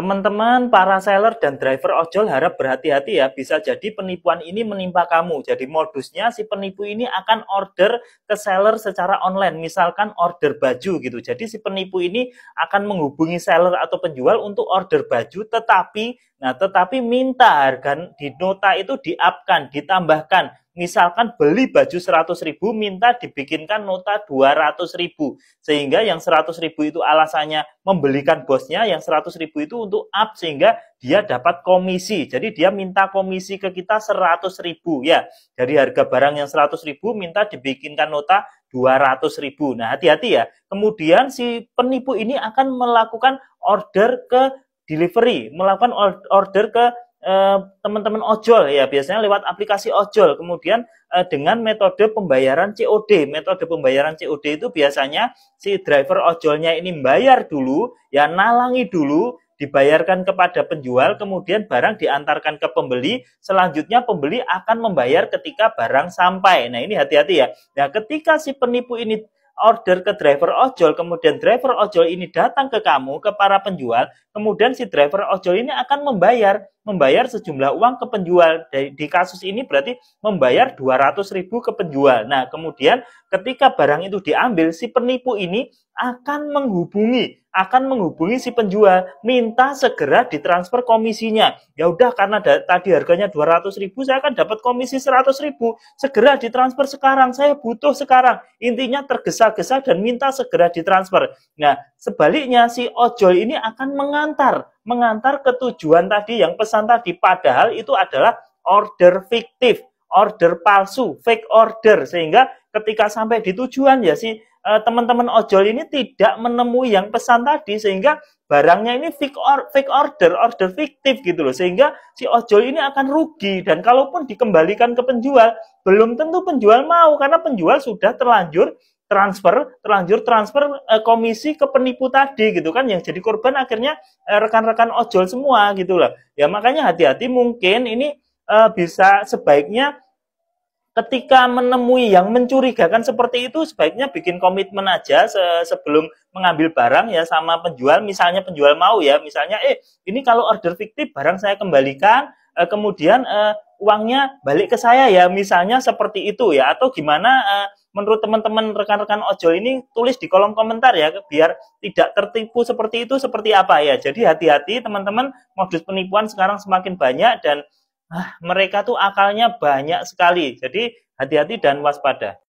Teman-teman, para seller dan driver ojol harap berhati-hati ya, bisa jadi penipuan ini menimpa kamu. Jadi modusnya si penipu ini akan order ke seller secara online, misalkan order baju gitu. Jadi si penipu ini akan menghubungi seller atau penjual untuk order baju, tetapi nah tetapi minta harga di nota itu diapkan, ditambahkan misalkan beli baju 100 ribu, minta dibikinkan nota 200 ribu. Sehingga yang 100 ribu itu alasannya membelikan bosnya, yang 100 ribu itu untuk up sehingga dia dapat komisi. Jadi dia minta komisi ke kita 100 ribu ya. Dari harga barang yang 100 ribu minta dibikinkan nota 200 ribu. Nah hati-hati ya. Kemudian si penipu ini akan melakukan order ke delivery, melakukan order ke Eh, teman-teman ojol ya biasanya lewat aplikasi ojol kemudian eh, dengan metode pembayaran COD metode pembayaran COD itu biasanya si driver ojolnya ini bayar dulu ya nalangi dulu dibayarkan kepada penjual kemudian barang diantarkan ke pembeli selanjutnya pembeli akan membayar ketika barang sampai nah ini hati-hati ya nah ketika si penipu ini order ke driver ojol, kemudian driver ojol ini datang ke kamu, ke para penjual, kemudian si driver ojol ini akan membayar membayar sejumlah uang ke penjual. Di kasus ini berarti membayar 200 ribu ke penjual. Nah, kemudian ketika barang itu diambil, si penipu ini akan menghubungi, akan menghubungi si penjual, minta segera ditransfer komisinya. Ya udah karena da- tadi harganya 200 ribu, saya akan dapat komisi 100 ribu. Segera ditransfer sekarang, saya butuh sekarang. Intinya tergesa-gesa dan minta segera ditransfer. Nah, sebaliknya si ojol ini akan mengantar mengantar ke tujuan tadi yang pesan tadi padahal itu adalah order fiktif, order palsu, fake order sehingga ketika sampai di tujuan ya si eh, teman-teman ojol ini tidak menemui yang pesan tadi sehingga barangnya ini fake, or, fake order, order fiktif gitu loh. Sehingga si ojol ini akan rugi dan kalaupun dikembalikan ke penjual, belum tentu penjual mau karena penjual sudah terlanjur transfer, terlanjur transfer e, komisi ke penipu tadi gitu kan yang jadi korban akhirnya eh, rekan-rekan ojol semua gitu loh. Ya makanya hati-hati mungkin ini e, bisa sebaiknya ketika menemui yang mencurigakan seperti itu sebaiknya bikin komitmen aja se sebelum mengambil barang ya sama penjual misalnya penjual mau ya misalnya eh ini kalau order fiktif barang saya kembalikan e, kemudian eh, uangnya balik ke saya ya misalnya seperti itu ya atau gimana uh, menurut teman-teman rekan-rekan ojol ini tulis di kolom komentar ya biar tidak tertipu seperti itu seperti apa ya jadi hati-hati teman-teman modus penipuan sekarang semakin banyak dan uh, mereka tuh akalnya banyak sekali jadi hati-hati dan waspada